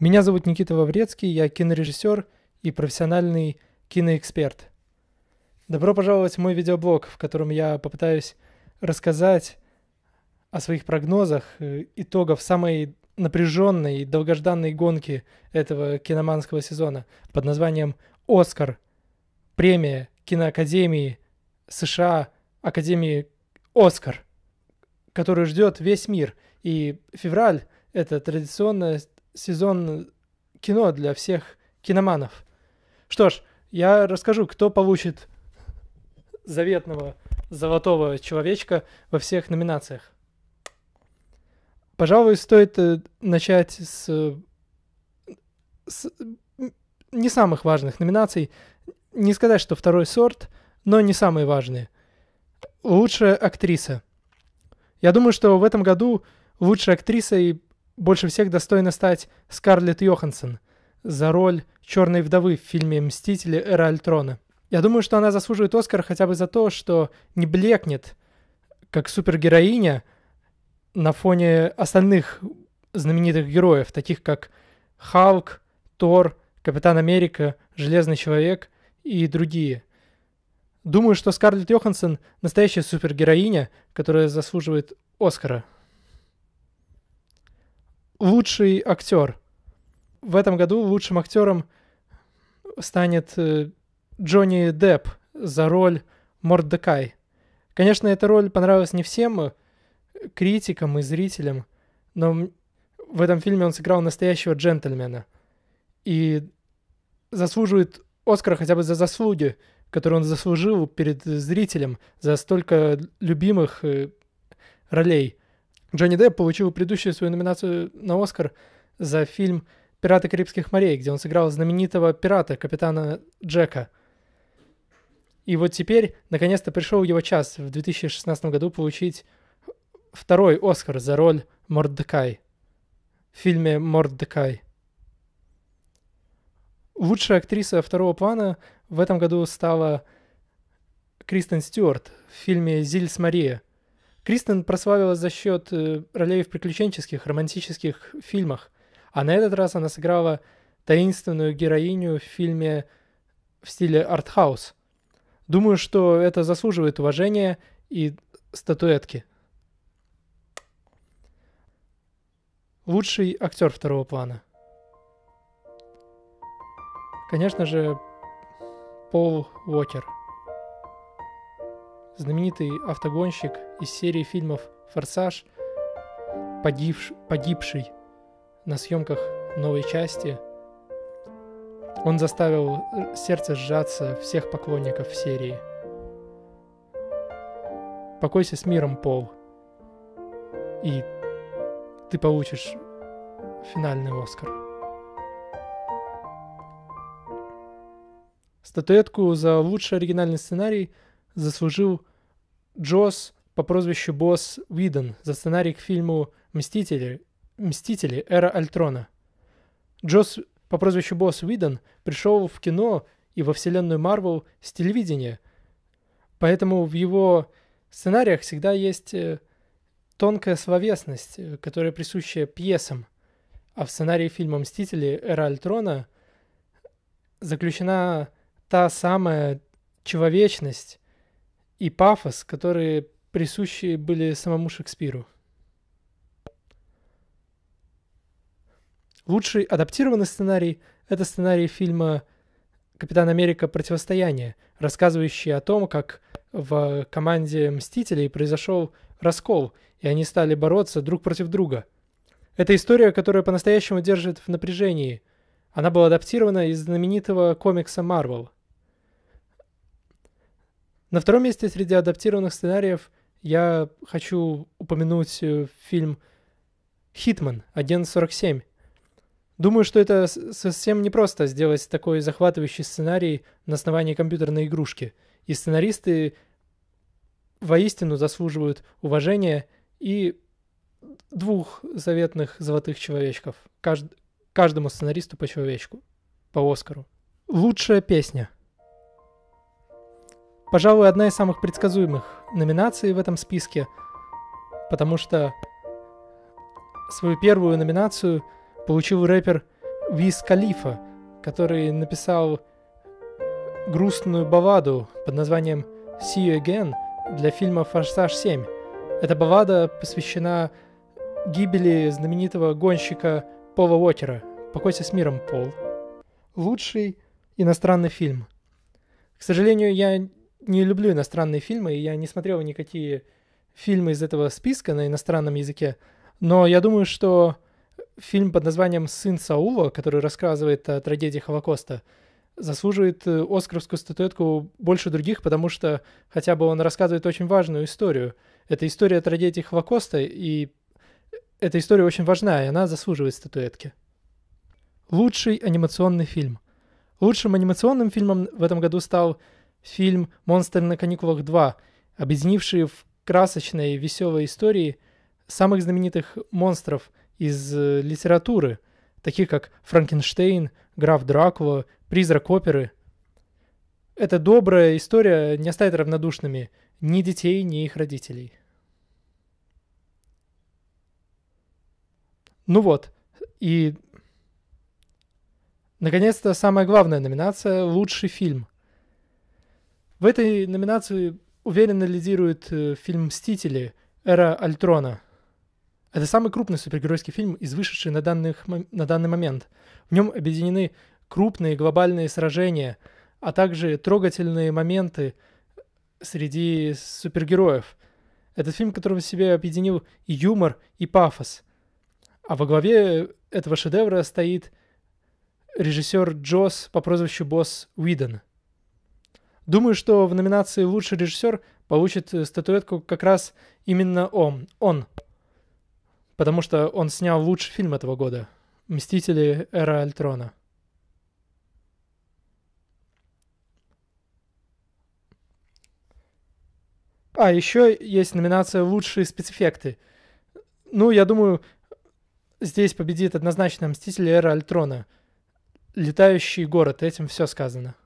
Меня зовут Никита Ваврецкий, я кинорежиссер и профессиональный киноэксперт. Добро пожаловать в мой видеоблог, в котором я попытаюсь рассказать о своих прогнозах э, итогов самой напряженной и долгожданной гонки этого киноманского сезона под названием «Оскар. Премия киноакадемии США Академии Оскар», которую ждет весь мир. И февраль — это традиционно сезон э, кино для всех киноманов. Что ж, я расскажу, кто получит заветного золотого человечка во всех номинациях. Пожалуй, стоит э, начать с, э, с не самых важных номинаций. Не сказать, что второй сорт, но не самые важные. Лучшая актриса. Я думаю, что в этом году лучшей актрисой больше всех достойна стать Скарлетт Йоханссон за роль черной вдовы в фильме «Мстители. Эра Альтрона». Я думаю, что она заслуживает Оскар хотя бы за то, что не блекнет, как супергероиня, на фоне остальных знаменитых героев, таких как Халк, Тор, Капитан Америка, Железный Человек и другие. Думаю, что Скарлетт Йоханссон настоящая супергероиня, которая заслуживает Оскара лучший актер. В этом году лучшим актером станет э, Джонни Депп за роль Мордекай. Конечно, эта роль понравилась не всем э, критикам и зрителям, но в этом фильме он сыграл настоящего джентльмена и заслуживает Оскара хотя бы за заслуги, которые он заслужил перед зрителем за столько любимых э, ролей – Джонни Депп получил предыдущую свою номинацию на Оскар за фильм «Пираты Карибских морей», где он сыграл знаменитого пирата, капитана Джека. И вот теперь, наконец-то, пришел его час в 2016 году получить второй Оскар за роль Мордекай в фильме «Мордекай». Лучшая актриса второго плана в этом году стала Кристен Стюарт в фильме «Зильс Мария», Кристен прославилась за счет э, ролей в приключенческих, романтических фильмах, а на этот раз она сыграла таинственную героиню в фильме в стиле артхаус. Думаю, что это заслуживает уважения и статуэтки. Лучший актер второго плана. Конечно же, Пол Уокер – знаменитый автогонщик из серии фильмов «Форсаж», погибш, погибший на съемках новой части, он заставил э, сердце сжаться всех поклонников серии. Покойся с миром, Пол, и ты получишь финальный Оскар. Статуэтку за лучший оригинальный сценарий заслужил Джос по прозвищу Босс Уидон за сценарий к фильму «Мстители. Мстители. Эра Альтрона». Джос по прозвищу Босс Уидон пришел в кино и во вселенную Марвел с телевидения, поэтому в его сценариях всегда есть э, тонкая словесность, э, которая присуща пьесам, а в сценарии фильма «Мстители. Эра Альтрона» заключена та самая человечность, и пафос, которые присущи были самому Шекспиру. Лучший адаптированный сценарий – это сценарий фильма «Капитан Америка. Противостояние», рассказывающий о том, как в команде «Мстителей» произошел раскол, и они стали бороться друг против друга. Это история, которая по-настоящему держит в напряжении. Она была адаптирована из знаменитого комикса Marvel – на втором месте среди адаптированных сценариев я хочу упомянуть э, фильм «Хитман. Агент 47». Думаю, что это совсем непросто сделать такой захватывающий сценарий на основании компьютерной игрушки. И сценаристы воистину заслуживают уважения и двух заветных золотых человечков. Кажд... Каждому сценаристу по человечку. По Оскару. Лучшая песня – пожалуй, одна из самых предсказуемых номинаций в этом списке, потому что свою первую номинацию получил рэпер Виз Калифа, который написал грустную баваду под названием «See You Again» для фильма «Форсаж 7». Эта бавада посвящена гибели знаменитого гонщика Пола Уокера. Покойся с миром, Пол. Лучший иностранный фильм. К сожалению, я не люблю иностранные фильмы, и я не смотрел никакие фильмы из этого списка на иностранном языке, но я думаю, что фильм под названием «Сын Саула», который рассказывает о трагедии Холокоста, заслуживает э, Оскаровскую статуэтку больше других, потому что хотя бы он рассказывает очень важную историю. Это история трагедии Холокоста, и эта история очень важна, и она заслуживает статуэтки. Лучший анимационный фильм. Лучшим анимационным фильмом в этом году стал фильм «Монстры на каникулах 2», объединивший в красочной, веселой истории самых знаменитых монстров из э, литературы, таких как Франкенштейн, граф Дракула, призрак оперы. Эта добрая история не оставит равнодушными ни детей, ни их родителей. Ну вот, и наконец-то самая главная номинация – лучший фильм. В этой номинации уверенно лидирует э, фильм «Мстители. Эра Альтрона». Это самый крупный супергеройский фильм из вышедших на, данных, на данный момент. В нем объединены крупные глобальные сражения, а также трогательные моменты среди супергероев. Этот фильм, который в себе объединил и юмор, и пафос. А во главе этого шедевра стоит режиссер Джос по прозвищу Босс Уидон – Думаю, что в номинации «Лучший режиссер» получит э, статуэтку как раз именно он. он. Потому что он снял лучший фильм этого года. «Мстители. Эра Альтрона». А, еще есть номинация «Лучшие спецэффекты». Ну, я думаю, здесь победит однозначно «Мстители. Эра Альтрона». «Летающий город». Этим все сказано.